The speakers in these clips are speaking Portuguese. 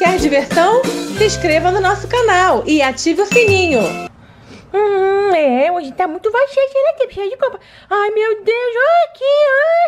Quer diversão? Se inscreva no nosso canal e ative o sininho. Hum, é, hoje tá muito vazio aqui, né? cheio de compra. Ai, meu Deus, olha aqui,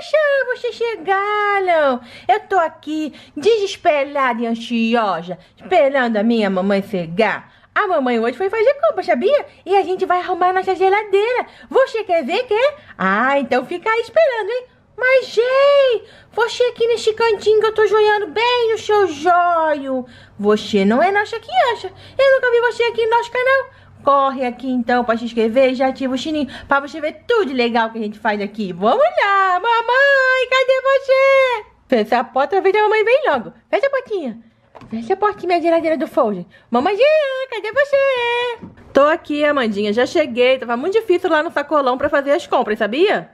acha, vocês chegaram. Eu tô aqui, desesperada e ansiosa, esperando a minha mamãe chegar. A mamãe hoje foi fazer compra, sabia? E a gente vai arrumar nossa geladeira. Você quer ver, quer? Ah, então fica aí esperando, hein? Mas, gente, você aqui neste cantinho que eu tô joiando bem o seu joio. Você não é nossa acha? Eu nunca vi você aqui no nosso canal. Corre aqui então pra se inscrever e já ativa o sininho pra você ver tudo legal que a gente faz aqui. Vamos lá, mamãe, cadê você? Fecha a porta, vem a mamãe vem logo. Fecha a portinha. Fecha a portinha, minha geladeira do Folgen. Mamãezinha, cadê você? Tô aqui, Amandinha. Já cheguei. Tava muito difícil lá no sacolão pra fazer as compras, sabia?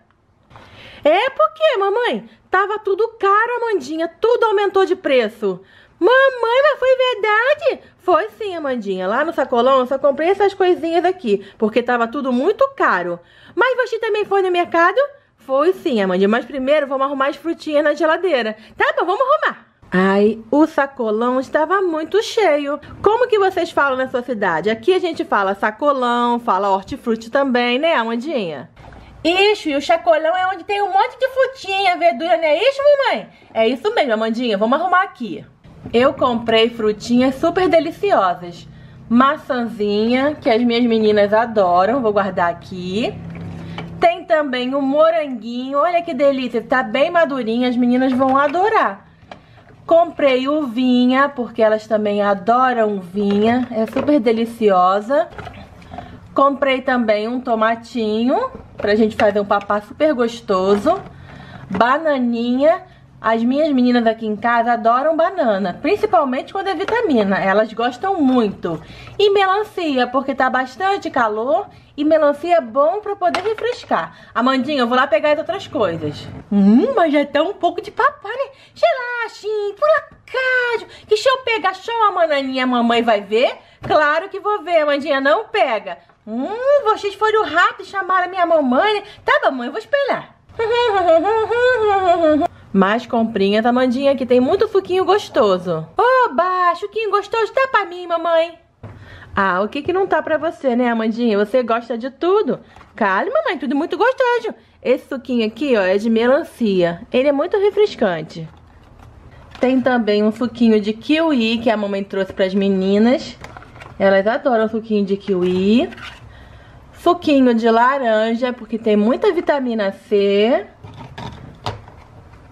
É porque, mamãe, tava tudo caro, Amandinha, tudo aumentou de preço. Mamãe, mas foi verdade? Foi sim, Amandinha. Lá no sacolão eu só comprei essas coisinhas aqui, porque tava tudo muito caro. Mas você também foi no mercado? Foi sim, Amandinha. Mas primeiro vamos arrumar as frutinhas na geladeira. Tá bom, vamos arrumar. Ai, o sacolão estava muito cheio. Como que vocês falam na sua cidade? Aqui a gente fala sacolão, fala hortifruti também, né, Amandinha? Isso, e o chacolão é onde tem um monte de frutinha, verdura, não é isso, mamãe? É isso mesmo, Amandinha, vamos arrumar aqui. Eu comprei frutinhas super deliciosas. Maçãzinha, que as minhas meninas adoram, vou guardar aqui. Tem também o moranguinho, olha que delícia, tá bem madurinho, as meninas vão adorar. Comprei uvinha, porque elas também adoram vinha, é super deliciosa. Comprei também um tomatinho pra gente fazer um papá super gostoso. Bananinha. As minhas meninas aqui em casa adoram banana, principalmente quando é vitamina, elas gostam muito. E melancia, porque tá bastante calor e melancia é bom pra poder refrescar. Amandinha, eu vou lá pegar as outras coisas. Hum, mas já é tá um pouco de papá, né? Gelaxin, pulacádio, que eu pegar, show a bananinha, a mamãe vai ver? Claro que vou ver, Amandinha, não pega. Hum, vocês foram rápido chamar a minha mamãe. Tá, mamãe, eu vou esperar. Mais comprinha, tamandinha, tá que tem muito suquinho gostoso. Oba, suquinho gostoso tá pra mim, mamãe. Ah, o que que não tá pra você, né, Amandinha? Você gosta de tudo. Cale, mamãe, tudo muito gostoso. Esse suquinho aqui, ó, é de melancia. Ele é muito refrescante. Tem também um suquinho de kiwi que a mamãe trouxe pras meninas. Elas adoram suquinho de kiwi. Suquinho de laranja, porque tem muita vitamina C.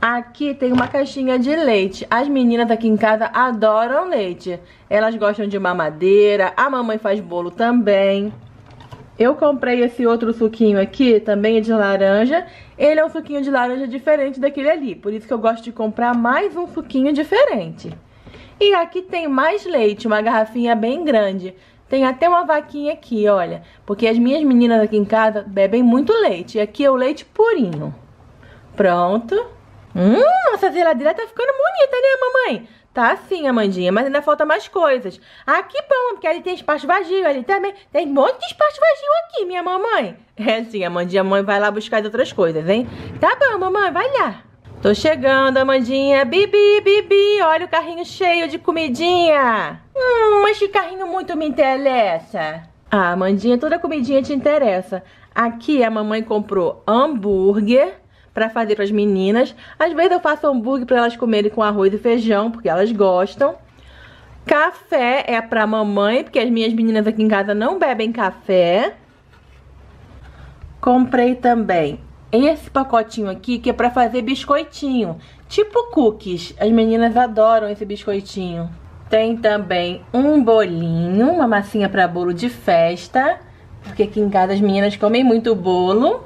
Aqui tem uma caixinha de leite. As meninas aqui em casa adoram leite. Elas gostam de mamadeira, a mamãe faz bolo também. Eu comprei esse outro suquinho aqui, também é de laranja. Ele é um suquinho de laranja diferente daquele ali, por isso que eu gosto de comprar mais um suquinho diferente. E aqui tem mais leite, uma garrafinha bem grande. Tem até uma vaquinha aqui, olha. Porque as minhas meninas aqui em casa bebem muito leite. E aqui é o leite purinho. Pronto. Hum, essa geladeira tá ficando bonita, né, mamãe? Tá sim, Amandinha, mas ainda falta mais coisas. Ah, que bom, porque ali tem espaço vazio, ali também. Tem um monte de espaço vazio aqui, minha mamãe. É sim, Amandinha, mãe vai lá buscar as outras coisas, hein? Tá bom, mamãe, vai lá. Tô chegando, Amandinha. Bibi, Bibi, olha o carrinho cheio de comidinha. Hum, de carrinho muito me interessa. Ah, Mandinha, toda comidinha te interessa. Aqui a mamãe comprou hambúrguer para fazer para as meninas. Às vezes eu faço hambúrguer para elas comerem com arroz e feijão, porque elas gostam. Café é para mamãe, porque as minhas meninas aqui em casa não bebem café. Comprei também esse pacotinho aqui, que é para fazer biscoitinho, tipo cookies. As meninas adoram esse biscoitinho. Tem também um bolinho, uma massinha para bolo de festa, porque aqui em casa as meninas comem muito bolo.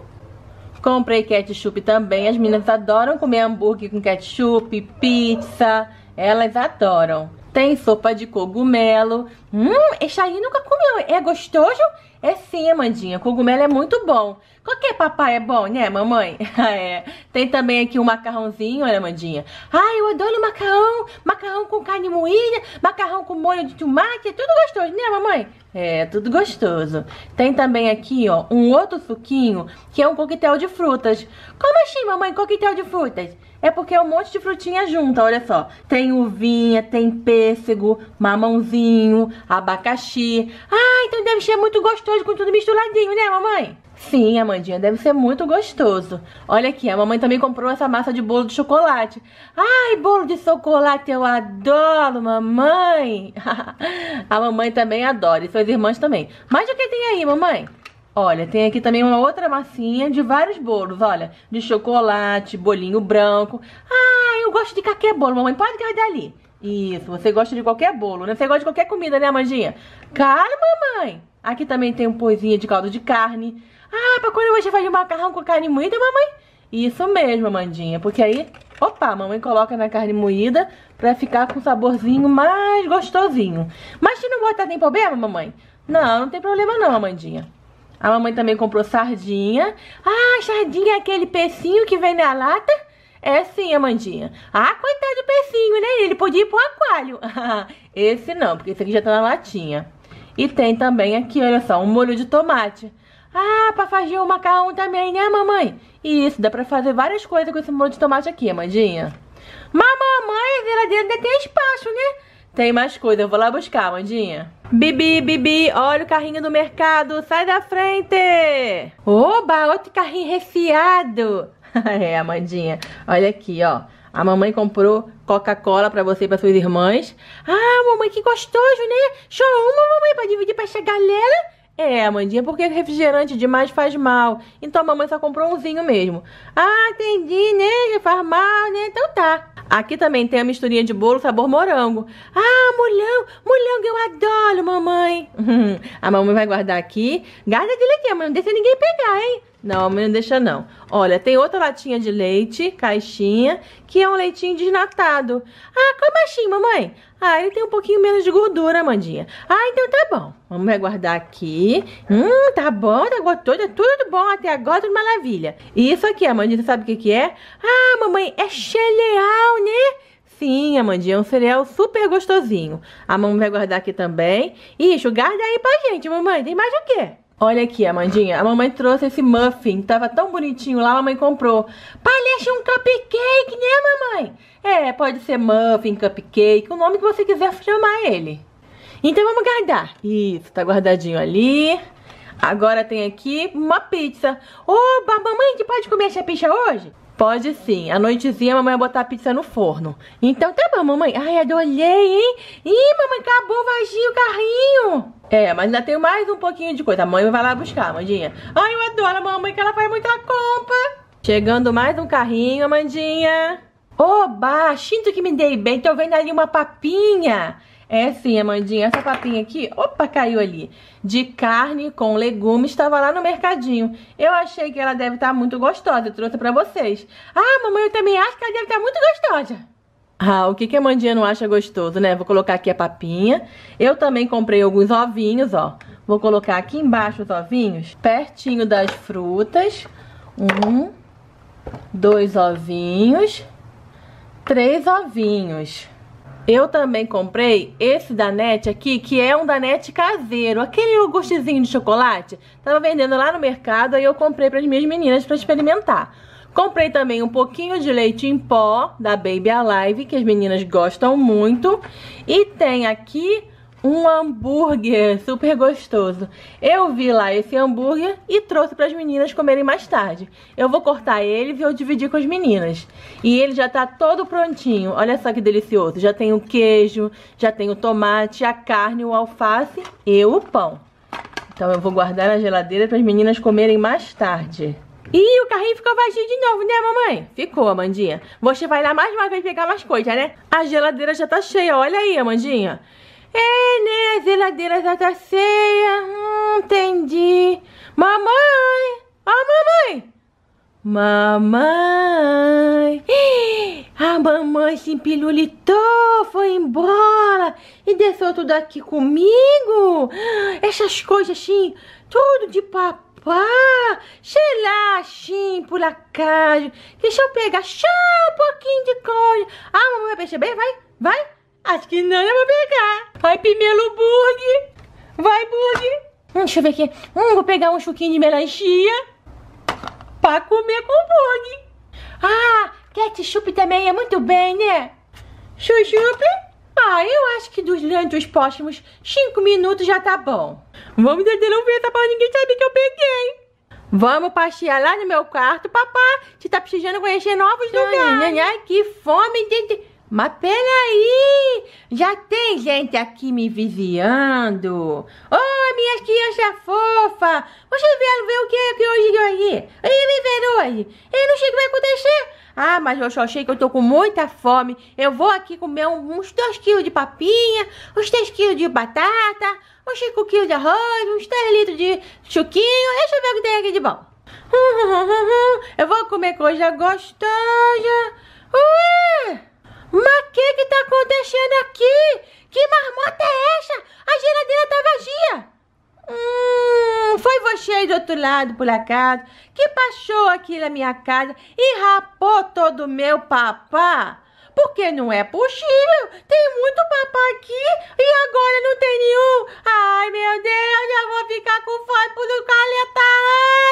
Comprei ketchup também, as meninas adoram comer hambúrguer com ketchup, pizza, elas adoram. Tem sopa de cogumelo. Hum, esse aí nunca comeu. É gostoso? É sim, Amandinha. Cogumelo é muito bom. Qualquer é, papai é bom, né, mamãe? é. Tem também aqui um macarrãozinho, olha, Mandinha. Ai, eu adoro macarrão. Macarrão com carne moída, macarrão com molho de tomate. É tudo gostoso, né, mamãe? É, tudo gostoso. Tem também aqui, ó, um outro suquinho, que é um coquetel de frutas. Como assim, mamãe, coquetel de frutas? É porque é um monte de frutinha junta, olha só. Tem uvinha, tem pêssego, mamãozinho, abacaxi. Ah, então deve ser muito gostoso com tudo misturadinho, né, mamãe? Sim, Amandinha, deve ser muito gostoso. Olha aqui, a mamãe também comprou essa massa de bolo de chocolate. Ai, bolo de chocolate eu adoro, mamãe. a mamãe também adora e suas irmãs também. Mas o que tem aí, mamãe? Olha, tem aqui também uma outra massinha de vários bolos, olha. De chocolate, bolinho branco. Ah, eu gosto de qualquer bolo, mamãe. Pode guardar ali. Isso, você gosta de qualquer bolo, né? Você gosta de qualquer comida, né, Amandinha? Cara, mamãe! Aqui também tem um poesinha de caldo de carne, ah, pra quando você fazer macarrão com carne moída, mamãe? Isso mesmo, Amandinha, porque aí... Opa, a mamãe coloca na carne moída pra ficar com um saborzinho mais gostosinho. Mas se não botar, tem problema, mamãe? Não, não tem problema não, Amandinha. A mamãe também comprou sardinha. Ah, sardinha é aquele pecinho que vem na lata? É sim, Amandinha. Ah, coitado do pecinho, né? Ele podia ir pro aquário. esse não, porque esse aqui já tá na latinha. E tem também aqui, olha só, um molho de tomate. Ah, pra fazer o macarrão também, né, mamãe? E isso, dá pra fazer várias coisas com esse molho de tomate aqui, Mandinha. Mas mamãe, a geladeira ainda tem espaço, né? Tem mais coisa, eu vou lá buscar, Mandinha. Bibi, Bibi, olha o carrinho do mercado, sai da frente! Oba, outro carrinho refiado! é, Amandinha, olha aqui, ó. A mamãe comprou Coca-Cola pra você e pra suas irmãs. Ah, mamãe, que gostoso, né? Chorou uma, mamãe, pra dividir pra essa galera. É, Amandinha, porque refrigerante demais faz mal. Então a mamãe só comprou umzinho mesmo. Ah, entendi, né? Faz mal, né? Então tá. Aqui também tem a misturinha de bolo sabor morango. Ah, molhão, molhão eu adoro, mamãe. a mamãe vai guardar aqui. Guarda dele aqui, mamãe. Não deixa ninguém pegar, hein? Não, a não deixa não. Olha, tem outra latinha de leite, caixinha, que é um leitinho desnatado. Ah, qual é assim, mamãe? Ah, ele tem um pouquinho menos de gordura, Mandinha. Ah, então tá bom. Vamos guardar aqui. Hum, tá bom, tá gostoso, é tudo bom até agora, tudo maravilha. E isso aqui, Amandinha, sabe o que que é? Ah, mamãe, é cheleal, né? Sim, Amandinha, é um cereal super gostosinho. A mamãe vai guardar aqui também. Isso, guarda aí pra gente, mamãe. Tem mais o quê? Olha aqui, Amandinha, a mamãe trouxe esse muffin, tava tão bonitinho lá, a mamãe comprou. Parece um cupcake, né, mamãe? É, pode ser muffin, cupcake, o nome que você quiser chamar ele. Então vamos guardar. Isso, tá guardadinho ali. Agora tem aqui uma pizza. Oba, mamãe, que pode comer essa pizza hoje? Pode sim. A noitezinha a mamãe vai botar a pizza no forno. Então tá bom, mamãe. Ai, adorei, hein? Ih, mamãe, acabou vazio o carrinho. É, mas ainda tem mais um pouquinho de coisa. A mãe vai lá buscar, Mandinha. Ai, eu adoro a mamãe que ela faz muita compra. Chegando mais um carrinho, Amandinha. Oba, sinto que me dei bem. Tô vendo ali uma papinha. É sim, Amandinha. Essa papinha aqui, opa, caiu ali. De carne com legumes, estava lá no mercadinho. Eu achei que ela deve estar tá muito gostosa, trouxe para vocês. Ah, mamãe, eu também acho que ela deve estar tá muito gostosa. Ah, o que, que a Mandinha não acha gostoso, né? Vou colocar aqui a papinha. Eu também comprei alguns ovinhos, ó. Vou colocar aqui embaixo os ovinhos, pertinho das frutas. Um, dois ovinhos, três ovinhos. Eu também comprei esse Danete aqui, que é um Danete caseiro, aquele iogurtezinho de chocolate. Tava vendendo lá no mercado, aí eu comprei para as minhas meninas para experimentar. Comprei também um pouquinho de leite em pó da Baby Alive, que as meninas gostam muito. E tem aqui um hambúrguer super gostoso. Eu vi lá esse hambúrguer e trouxe para as meninas comerem mais tarde. Eu vou cortar ele e vou dividir com as meninas. E ele já tá todo prontinho. Olha só que delicioso. Já tem o queijo, já tem o tomate, a carne, o alface e o pão. Então eu vou guardar na geladeira para as meninas comerem mais tarde. Ih, o carrinho ficou vazio de novo, né, mamãe? Ficou, Amandinha. Você vai lá mais uma vez pegar mais coisas, né? A geladeira já tá cheia, olha aí, Amandinha. É, né, a geladeira já tá cheia. Hum, entendi. Mamãe! Ó, mamãe! Mamãe! A mamãe se empilulitou, foi embora e deixou tudo aqui comigo. Essas coisas assim, tudo de papá. Sei lá, assim, por acaso. Deixa eu pegar só um pouquinho de coisa. Ah, mamãe vai perceber, vai, vai. Acho que não, eu vou pegar. Vai, Pimelo bug? Vai, bug? Hum, deixa eu ver aqui. Hum, vou pegar um chuquinho de melancia pra comer com bug. Ah, ketchup também é muito bem, né? Chuchup? Ah, eu acho que durante os né, próximos 5 minutos já tá bom. Vamos tentar não ver, tá pra ninguém saber que eu peguei. Vamos passear lá no meu quarto, papá. Você tá precisando conhecer novos lugares. Ai, ai, ai que fome. gente. de... Mas peraí, já tem gente aqui me vigiando. Oh, minha criança fofa, vocês vieram ver o que, é que hoje aqui? E me ver hoje? Eu não sei o que vai acontecer. Ah, mas eu só achei que eu tô com muita fome. Eu vou aqui comer uns 2 quilos de papinha, uns 3 quilos de batata, uns 5 quilos de arroz, uns 3 litros de chuquinho. Deixa eu ver o que tem aqui de bom. Hum, hum, hum, eu vou comer coisa gostosa. Ué! lado, por acaso, que baixou aqui na minha casa e rapou todo o meu papá? Porque não é possível, tem muito papá aqui e agora não tem nenhum. Ai, meu Deus, já vou ficar com fome por 40 tá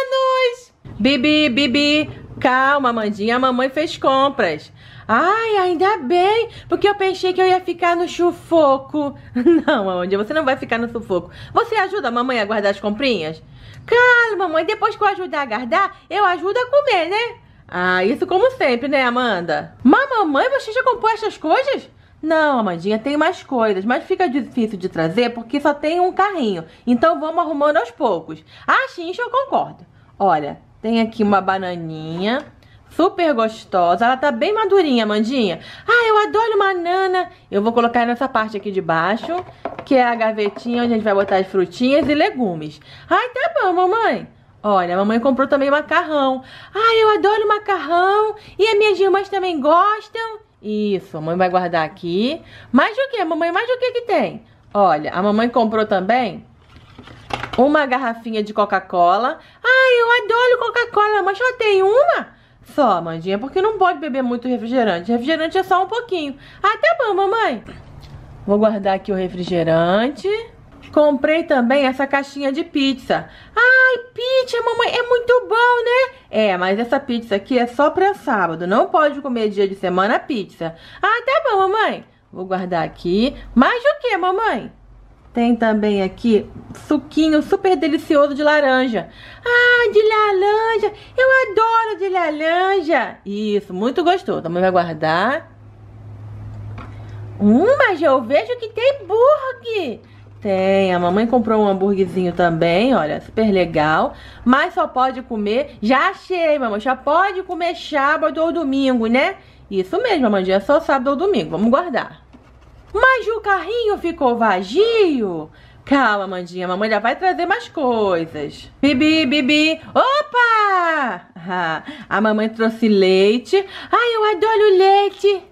anos. Bibi, Bibi, calma, Mandinha, a mamãe fez compras. Ai, ainda bem, porque eu pensei que eu ia ficar no sufoco. Não, onde? você não vai ficar no sufoco. Você ajuda a mamãe a guardar as comprinhas? Claro, mamãe, depois que eu ajudar a guardar, eu ajudo a comer, né? Ah, isso como sempre, né, Amanda? Mas, mamãe, você já comprou essas coisas? Não, Amandinha, tem mais coisas, mas fica difícil de trazer porque só tem um carrinho. Então vamos arrumando aos poucos. Ah, sim, eu concordo. Olha, tem aqui uma bananinha, super gostosa. Ela tá bem madurinha, Mandinha. Ah, eu adoro banana. Eu vou colocar nessa parte aqui de baixo, que é a gavetinha onde a gente vai botar as frutinhas e legumes. Ai, tá bom, mamãe. Olha, a mamãe comprou também macarrão. Ai, eu adoro macarrão. E as minhas irmãs também gostam. Isso, a mamãe vai guardar aqui. Mais o que, mamãe? Mais o que que tem? Olha, a mamãe comprou também uma garrafinha de Coca-Cola. Ai, eu adoro Coca-Cola, mas só tem uma? Só, Mandinha, porque não pode beber muito refrigerante. Refrigerante é só um pouquinho. Ah, tá bom, mamãe. Vou guardar aqui o refrigerante. Comprei também essa caixinha de pizza. Ai, pizza, mamãe, é muito bom, né? É, mas essa pizza aqui é só pra sábado. Não pode comer dia de semana pizza. Ah, tá bom, mamãe. Vou guardar aqui. Mais o que, mamãe? Tem também aqui suquinho super delicioso de laranja. Ah, de laranja! Eu adoro de laranja! Isso, muito gostoso. A mãe vai guardar. Hum, mas eu vejo que tem hambúrguer. Tem, a mamãe comprou um hambúrguerzinho também, olha, super legal. Mas só pode comer, já achei, mamãe, já pode comer sábado ou domingo, né? Isso mesmo, mamãe, é só sábado ou domingo, vamos guardar. Mas o carrinho ficou vazio? Calma, Mandinha, mamãe já vai trazer mais coisas. Bibi, Bibi, opa! a mamãe trouxe leite. Ai, eu adoro leite.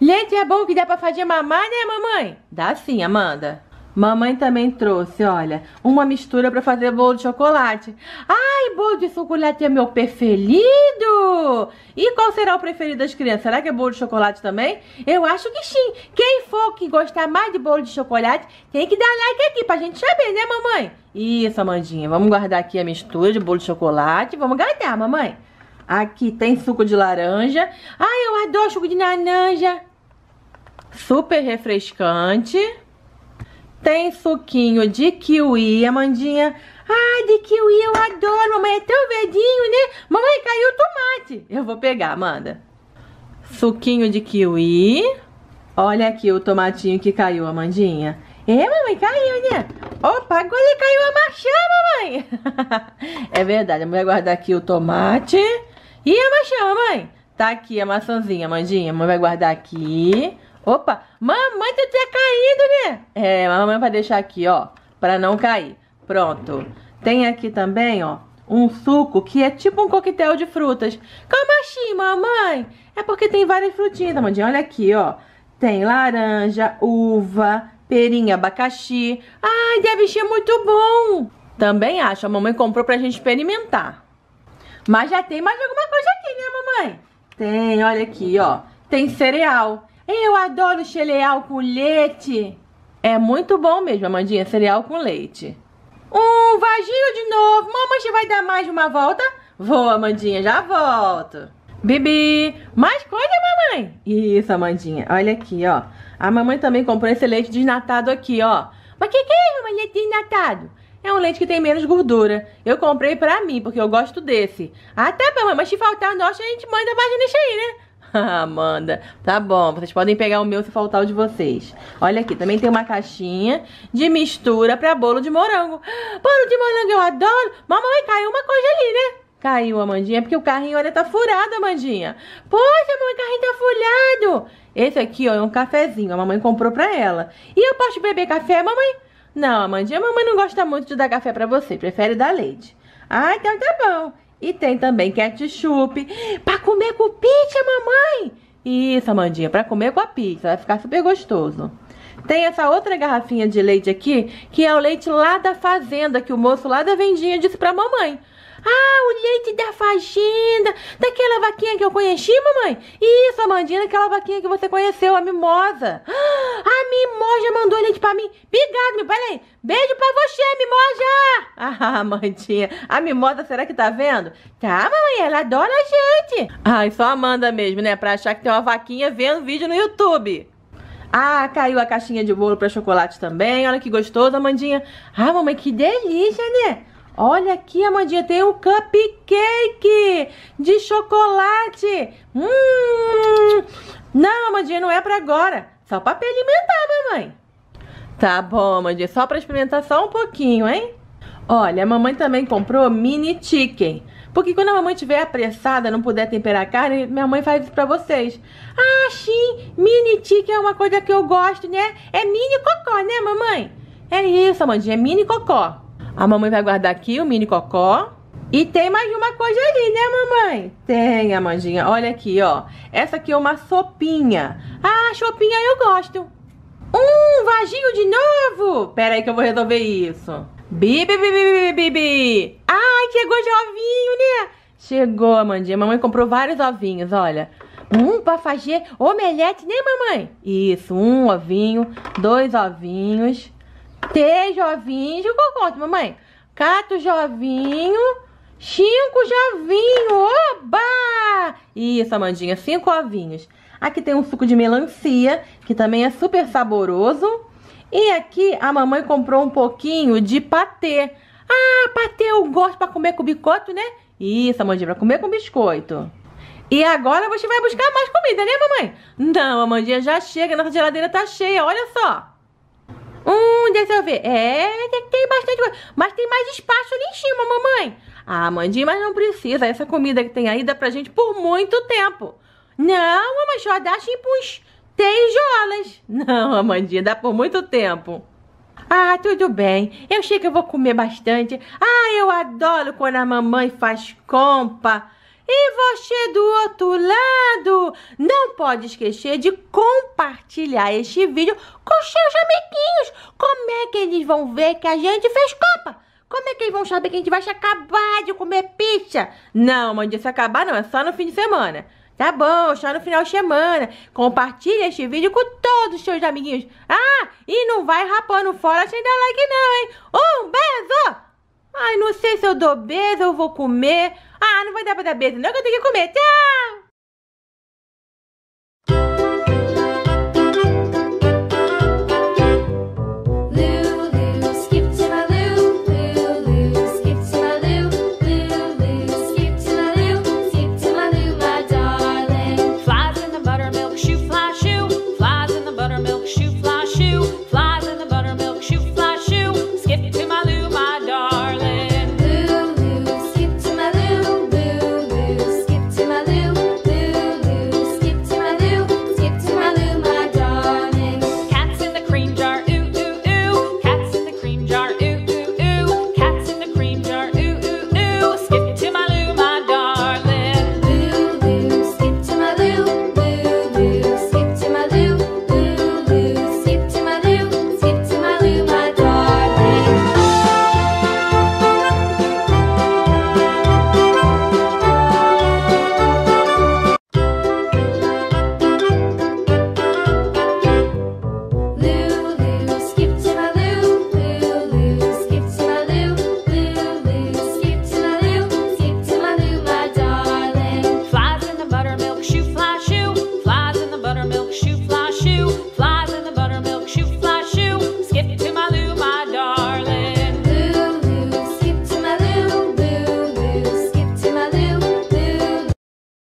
Leite é bom que dá pra fazer mamar, né, mamãe? Dá sim, Amanda. Mamãe também trouxe, olha, uma mistura para fazer bolo de chocolate. Ai, bolo de chocolate é meu preferido! E qual será o preferido das crianças? Será que é bolo de chocolate também? Eu acho que sim. Quem for que gostar mais de bolo de chocolate, tem que dar like aqui pra gente saber, né, mamãe? Isso, Amandinha. Vamos guardar aqui a mistura de bolo de chocolate. Vamos guardar, mamãe. Aqui tem suco de laranja. Ai, eu adoro suco de laranja. Super refrescante. Tem suquinho de kiwi, Amandinha. Ai, de kiwi eu adoro, mamãe é tão verdinho, né? Mamãe, caiu o tomate. Eu vou pegar, Amanda. Suquinho de kiwi. Olha aqui o tomatinho que caiu, Amandinha. É, mamãe, caiu, né? Opa, agora caiu a maçã, mamãe. é verdade, a mulher guardar aqui o tomate. E a maçã, mamãe? Tá aqui a maçãzinha, Amandinha. A mãe vai guardar aqui. Opa, mamãe tu tá tinha caído, né? É, mamãe vai deixar aqui, ó, para não cair. Pronto. Tem aqui também, ó, um suco que é tipo um coquetel de frutas. Como assim, mamãe? É porque tem várias frutinhas, Tamandinha. Tá, olha aqui, ó. Tem laranja, uva, perinha, abacaxi. Ai, deve ser muito bom. Também acho. A mamãe comprou pra gente experimentar. Mas já tem mais alguma coisa aqui, né, mamãe? Tem, olha aqui, ó. Tem cereal. Eu adoro cereal com leite. É muito bom mesmo, Amandinha, cereal com leite. Um vazio de novo. Mamãe, você vai dar mais uma volta? Vou, Amandinha, já volto. Bibi, mais coisa, mamãe? Isso, Amandinha. Olha aqui, ó. A mamãe também comprou esse leite desnatado aqui, ó. Mas que que é, mamãe, leite desnatado? É um leite que tem menos gordura. Eu comprei pra mim, porque eu gosto desse. Até, mamãe, mas se faltar nosso, a gente manda mais nesse aí, né? Amanda, tá bom, vocês podem pegar o meu se faltar o de vocês. Olha aqui, também tem uma caixinha de mistura pra bolo de morango. Bolo de morango eu adoro. Mamãe, caiu uma coisa ali, né? Caiu, Amandinha, porque o carrinho, olha, tá furado, Amandinha. Poxa, mamãe, o carrinho tá furado. Esse aqui, ó, é um cafezinho, a mamãe comprou pra ela. E eu posso beber café, mamãe? Não, Amandinha, mamãe não gosta muito de dar café pra você, prefere dar leite. Ah, então tá bom. E tem também ketchup para comer com pizza, mamãe. Isso, Amandinha, para comer com a pizza. Vai ficar super gostoso. Tem essa outra garrafinha de leite aqui, que é o leite lá da fazenda, que o moço lá da vendinha disse pra mamãe. Ah, o leite da fazenda, daquela vaquinha que eu conheci, mamãe? Isso, Amandina, aquela vaquinha que você conheceu, a mimosa. Ah, a mimosa mandou leite pra mim. Obrigado, meu pai. Beijo pra você, mimosa. Ah, Amandinha, a mimosa, será que tá vendo? Tá, mamãe, ela adora a gente. Ai, só Amanda mesmo, né? Pra achar que tem uma vaquinha vendo vídeo no YouTube. Ah, caiu a caixinha de bolo para chocolate também. Olha que gostoso, Amandinha. Ah, mamãe, que delícia, né? Olha aqui, Amandinha, tem um cupcake de chocolate. Hum! Não, Amandinha, não é pra agora. Só pra experimentar, mamãe. Tá bom, Amandinha, só pra experimentar só um pouquinho, hein? Olha, a mamãe também comprou mini chicken. Porque quando a mamãe estiver apressada, não puder temperar a carne, minha mãe faz isso pra vocês. Ah, sim, mini chicken é uma coisa que eu gosto, né? É mini cocó, né, mamãe? É isso, Amandinha, é mini cocó. A mamãe vai guardar aqui o mini cocó. E tem mais uma coisa ali, né, mamãe? Tem, Amandinha. Olha aqui, ó. Essa aqui é uma sopinha. Ah, sopinha eu gosto. Um vaginho de novo. Pera aí que eu vou resolver isso. Bibi, bibi, bibi, bibi. Ai, chegou de ovinho, né? Chegou, Amandinha. Mamãe comprou vários ovinhos, olha. Um pra fazer omelete, né, mamãe? Isso, um ovinho, dois ovinhos. T jovinho, deixa eu conto, mamãe. Cato jovinhos, cinco jovinhos. oba! Isso, Amandinha, cinco ovinhos. Aqui tem um suco de melancia, que também é super saboroso. E aqui a mamãe comprou um pouquinho de patê. Ah, patê eu gosto pra comer com bicoto, né? Isso, Amandinha, pra comer com biscoito. E agora você vai buscar mais comida, né, mamãe? Não, Amandinha já chega, nossa geladeira tá cheia, olha só. Mandei é ver. É, tem bastante coisa. Mas tem mais espaço ali em cima, mamãe. Ah, Mandinha, mas não precisa. Essa comida que tem aí dá pra gente por muito tempo. Não, mamãe, só dá tipo os tijolas. Não, Amandinha, dá por muito tempo. Ah, tudo bem. Eu sei que eu vou comer bastante. Ah, eu adoro quando a mamãe faz compa. E você do outro lado, não pode esquecer de compartilhar este vídeo com seus amiguinhos vão ver que a gente fez Copa. Como é que eles vão saber que a gente vai acabar de comer pizza? Não, mãe, se acabar não, é só no fim de semana. Tá bom, só no final de semana. Compartilha este vídeo com todos os seus amiguinhos. Ah, e não vai rapando fora sem dar like não, hein? Um beijo! Ai, não sei se eu dou beijo, eu vou comer. Ah, não vai dar pra dar beijo não, que eu tenho que comer. Tchau!